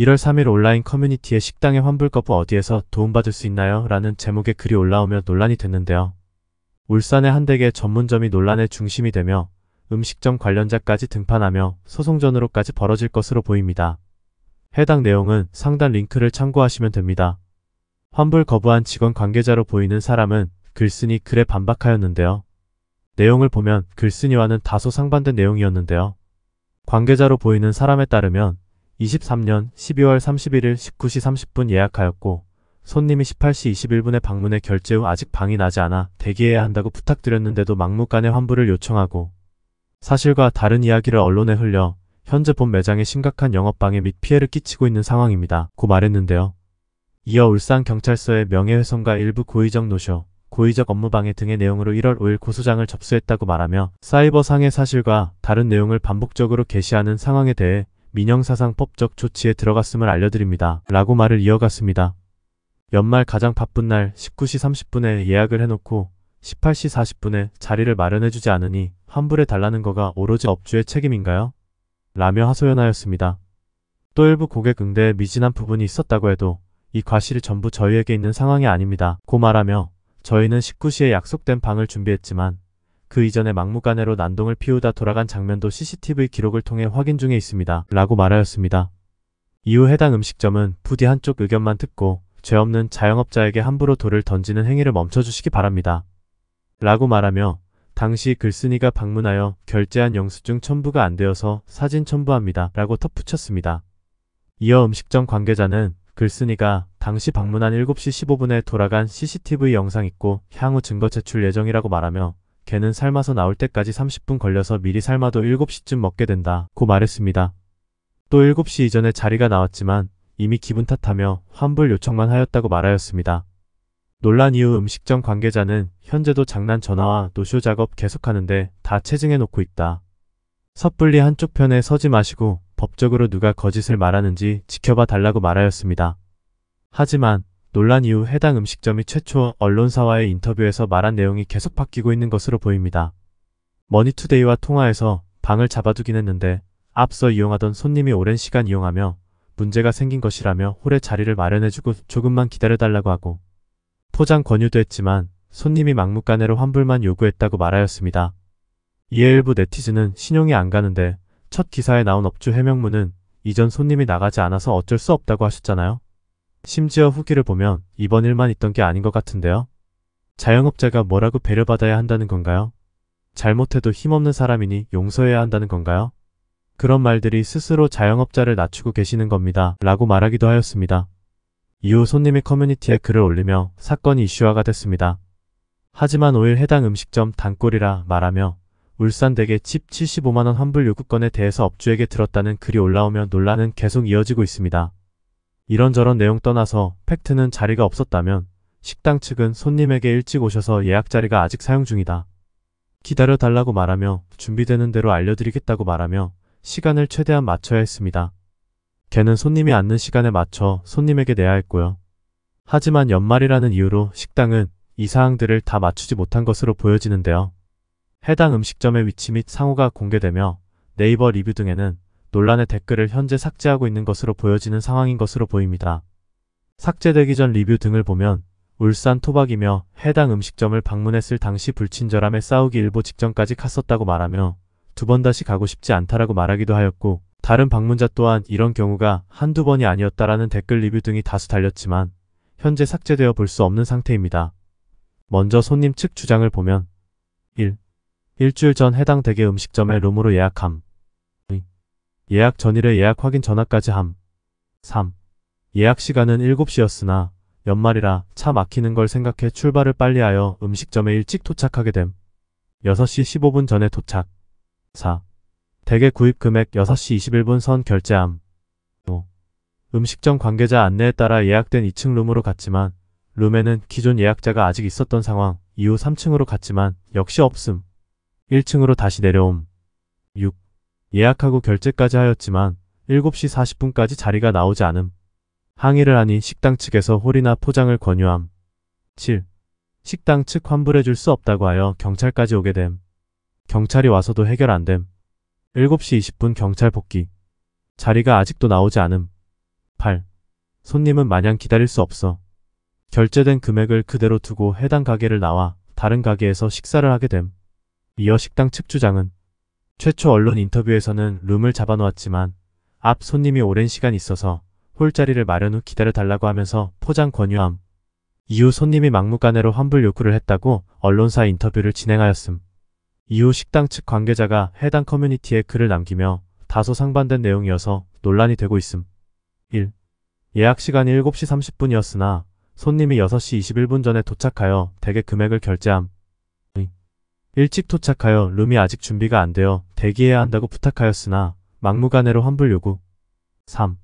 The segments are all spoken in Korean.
1월 3일 온라인 커뮤니티에 식당의 환불 거부 어디에서 도움받을 수 있나요? 라는 제목의 글이 올라오며 논란이 됐는데요. 울산의 한 대게 전문점이 논란의 중심이 되며 음식점 관련자까지 등판하며 소송전으로까지 벌어질 것으로 보입니다. 해당 내용은 상단 링크를 참고하시면 됩니다. 환불 거부한 직원 관계자로 보이는 사람은 글쓴이 글에 반박하였는데요. 내용을 보면 글쓴이와는 다소 상반된 내용이었는데요. 관계자로 보이는 사람에 따르면 23년 12월 31일 19시 30분 예약하였고 손님이 18시 21분에 방문해 결제 후 아직 방이 나지 않아 대기해야 한다고 부탁드렸는데도 막무가내 환불을 요청하고 사실과 다른 이야기를 언론에 흘려 현재 본 매장에 심각한 영업방해 및 피해를 끼치고 있는 상황입니다. 고 말했는데요. 이어 울산경찰서에 명예훼손과 일부 고의적 노쇼, 고의적 업무방해 등의 내용으로 1월 5일 고소장을 접수했다고 말하며 사이버상의 사실과 다른 내용을 반복적으로 게시하는 상황에 대해 민영사상 법적 조치에 들어갔음을 알려드립니다. 라고 말을 이어갔습니다. 연말 가장 바쁜 날 19시 30분에 예약을 해놓고 18시 40분에 자리를 마련해주지 않으니 환불해 달라는 거가 오로지 업주의 책임인가요? 라며 하소연하였습니다. 또 일부 고객 응대에 미진한 부분이 있었다고 해도 이 과실이 전부 저희에게 있는 상황이 아닙니다. 고 말하며 저희는 19시에 약속된 방을 준비했지만 그 이전에 막무가내로 난동을 피우다 돌아간 장면도 CCTV 기록을 통해 확인 중에 있습니다. 라고 말하였습니다. 이후 해당 음식점은 부디 한쪽 의견만 듣고 죄 없는 자영업자에게 함부로 돌을 던지는 행위를 멈춰주시기 바랍니다. 라고 말하며 당시 글쓴이가 방문하여 결제한 영수증 첨부가 안 되어서 사진 첨부합니다. 라고 덧붙였습니다. 이어 음식점 관계자는 글쓴이가 당시 방문한 7시 15분에 돌아간 CCTV 영상 있고 향후 증거 제출 예정이라고 말하며 걔는 삶아서 나올 때까지 30분 걸려서 미리 삶아도 7시쯤 먹게 된다. 고 말했습니다. 또 7시 이전에 자리가 나왔지만 이미 기분 탓하며 환불 요청만 하였다고 말하였습니다. 논란 이후 음식점 관계자는 현재도 장난 전화와 노쇼 작업 계속하는데 다 체증해놓고 있다. 섣불리 한쪽 편에 서지 마시고 법적으로 누가 거짓을 말하는지 지켜봐 달라고 말하였습니다. 하지만 논란 이후 해당 음식점이 최초 언론사와의 인터뷰에서 말한 내용이 계속 바뀌고 있는 것으로 보입니다. 머니투데이와 통화해서 방을 잡아두긴 했는데 앞서 이용하던 손님이 오랜 시간 이용하며 문제가 생긴 것이라며 홀에 자리를 마련해주고 조금만 기다려달라고 하고 포장 권유도 했지만 손님이 막무가내로 환불만 요구했다고 말하였습니다. 이에 일부 네티즌은 신용이 안 가는데 첫 기사에 나온 업주 해명문은 이전 손님이 나가지 않아서 어쩔 수 없다고 하셨잖아요. 심지어 후기를 보면 이번 일만 있던 게 아닌 것 같은데요. 자영업자가 뭐라고 배려받아야 한다는 건가요? 잘못해도 힘없는 사람이니 용서해야 한다는 건가요? 그런 말들이 스스로 자영업자를 낮추고 계시는 겁니다. 라고 말하기도 하였습니다. 이후 손님이 커뮤니티에 글을 올리며 사건이 이슈화가 됐습니다. 하지만 5일 해당 음식점 단골이라 말하며 울산댁게칩 75만원 환불 요구권에 대해서 업주에게 들었다는 글이 올라오며 논란은 계속 이어지고 있습니다. 이런저런 내용 떠나서 팩트는 자리가 없었다면 식당 측은 손님에게 일찍 오셔서 예약 자리가 아직 사용 중이다. 기다려달라고 말하며 준비되는 대로 알려드리겠다고 말하며 시간을 최대한 맞춰야 했습니다. 걔는 손님이 앉는 시간에 맞춰 손님에게 내야 했고요. 하지만 연말이라는 이유로 식당은 이 사항들을 다 맞추지 못한 것으로 보여지는데요. 해당 음식점의 위치 및 상호가 공개되며 네이버 리뷰 등에는 논란의 댓글을 현재 삭제하고 있는 것으로 보여지는 상황인 것으로 보입니다. 삭제되기 전 리뷰 등을 보면 울산 토박이며 해당 음식점을 방문했을 당시 불친절함에 싸우기 일보 직전까지 갔었다고 말하며 두 번 다시 가고 싶지 않다라고 말하기도 하였고 다른 방문자 또한 이런 경우가 한두 번이 아니었다라는 댓글 리뷰 등이 다수 달렸지만 현재 삭제되어 볼 수 없는 상태입니다. 먼저 손님 측 주장을 보면 1. 일주일 전 해당 대게 음식점에 룸으로 예약함 예약 전일에 예약 확인 전화까지 함. 3. 예약 시간은 7시였으나 연말이라 차 막히는 걸 생각해 출발을 빨리 하여 음식점에 일찍 도착하게 됨. 6시 15분 전에 도착. 4. 대개 구입 금액 6시 21분 선 결제함. 5. 음식점 관계자 안내에 따라 예약된 2층 룸으로 갔지만 룸에는 기존 예약자가 아직 있었던 상황 이후 3층으로 갔지만 역시 없음. 1층으로 다시 내려옴. 6. 예약하고 결제까지 하였지만 7시 40분까지 자리가 나오지 않음. 항의를 하니 식당 측에서 홀이나 포장을 권유함. 7. 식당 측 환불해줄 수 없다고 하여 경찰까지 오게 됨. 경찰이 와서도 해결 안 됨. 7시 20분 경찰 복귀. 자리가 아직도 나오지 않음. 8. 손님은 마냥 기다릴 수 없어. 결제된 금액을 그대로 두고 해당 가게를 나와 다른 가게에서 식사를 하게 됨. 이어 식당 측 주장은 최초 언론 인터뷰에서는 룸을 잡아놓았지만 앞 손님이 오랜 시간 있어서 홀자리를 마련 후 기다려달라고 하면서 포장 권유함. 이후 손님이 막무가내로 환불 요구를 했다고 언론사 인터뷰를 진행하였음. 이후 식당 측 관계자가 해당 커뮤니티에 글을 남기며 다소 상반된 내용이어서 논란이 되고 있음. 1. 예약 시간이 7시 30분이었으나 손님이 6시 21분 전에 도착하여 대개 금액을 결제함. 2. 일찍 도착하여 룸이 아직 준비가 안 되어 대기해야 한다고 부탁하였으나 막무가내로 환불 요구. 3.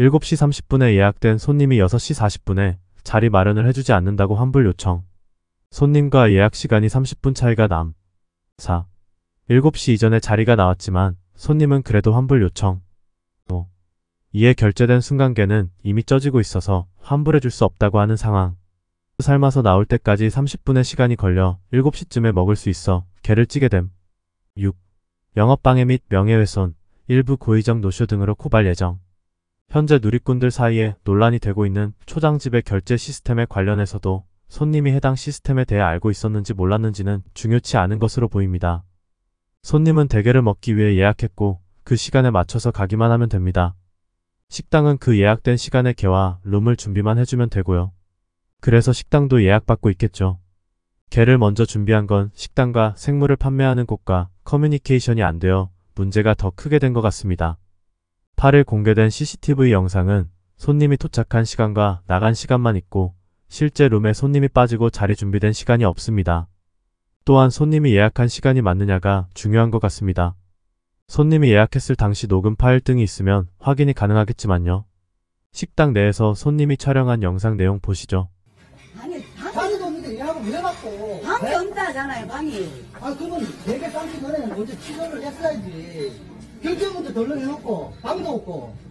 7시 30분에 예약된 손님이 6시 40분에 자리 마련을 해주지 않는다고 환불 요청. 손님과 예약 시간이 30분 차이가 남. 4. 7시 이전에 자리가 나왔지만 손님은 그래도 환불 요청. 5. 이에 결제된 순간계는 이미 쪄지고 있어서 환불해줄 수 없다고 하는 상황. 삶아서 나올 때까지 30분의 시간이 걸려 7시쯤에 먹을 수 있어 개를 찌게 됨. 6. 영업방해 및 명예훼손, 일부 고의적 노쇼 등으로 고발 예정. 현재 누리꾼들 사이에 논란이 되고 있는 초장집의 결제 시스템에 관련해서도 손님이 해당 시스템에 대해 알고 있었는지 몰랐는지는 중요치 않은 것으로 보입니다. 손님은 대게를 먹기 위해 예약했고 그 시간에 맞춰서 가기만 하면 됩니다. 식당은 그 예약된 시간에 개와 룸을 준비만 해주면 되고요. 그래서 식당도 예약받고 있겠죠. 개를 먼저 준비한 건 식당과 생물을 판매하는 곳과 커뮤니케이션이 안 되어 문제가 더 크게 된 것 같습니다. 8일 공개된 CCTV 영상은 손님이 도착한 시간과 나간 시간만 있고 실제 룸에 손님이 빠지고 자리 준비된 시간이 없습니다. 또한 손님이 예약한 시간이 맞느냐가 중요한 것 같습니다. 손님이 예약했을 당시 녹음 파일 등이 있으면 확인이 가능하겠지만요. 식당 내에서 손님이 촬영한 영상 내용 보시죠. 하고 뭐 이래갖고 방이 네? 없다잖아요 방이 아 그러면 4개 쌓기 전에는 먼저 취소를 했어야지 결정부터 덜렁 해놓고 방도 없고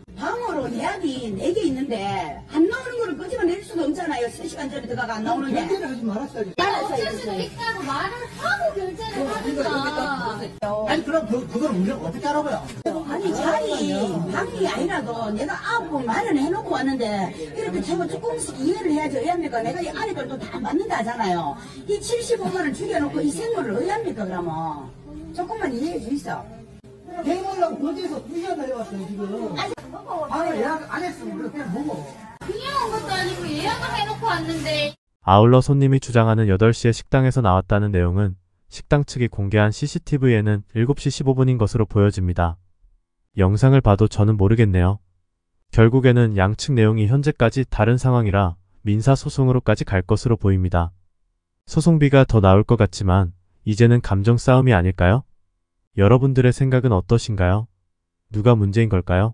기본적으로 대학이 4개 있는데 안 나오는 거를 끄집어낼 수도 없잖아요. 3시간 전에 들어가가 안 나오는 게. 결제를 하지 말았어야지. 없을 아, 수도 있다고 말을 하고 결제를 하든가. 아니 그럼 그, 그걸 우리가 어떻게 하라고요? 아니 자리 방이 아니라도 내가 아홉 번 마련해 놓고 왔는데 이렇게 제가 조금씩 이해를 해야지 의합니까? 내가 이 아래들도 다 맞는다 하잖아요. 이 75만원 죽여놓고 이 생물을 의합니까 그러면? 조금만 이해해 주시죠 대물라고 거제에서 2시간 달려왔어요 지금. 아니, 안 했으면 그냥 먹어. 그냥 온 것도 아니고 예약을 해놓고 왔는데. 아울러 손님이 주장하는 8시에 식당에서 나왔다는 내용은 식당 측이 공개한 CCTV에는 7시 15분인 것으로 보여집니다. 영상을 봐도 저는 모르겠네요. 결국에는 양측 내용이 현재까지 다른 상황이라 민사소송으로까지 갈 것으로 보입니다. 소송비가 더 나올 것 같지만 이제는 감정 싸움이 아닐까요? 여러분들의 생각은 어떠신가요? 누가 문제인 걸까요?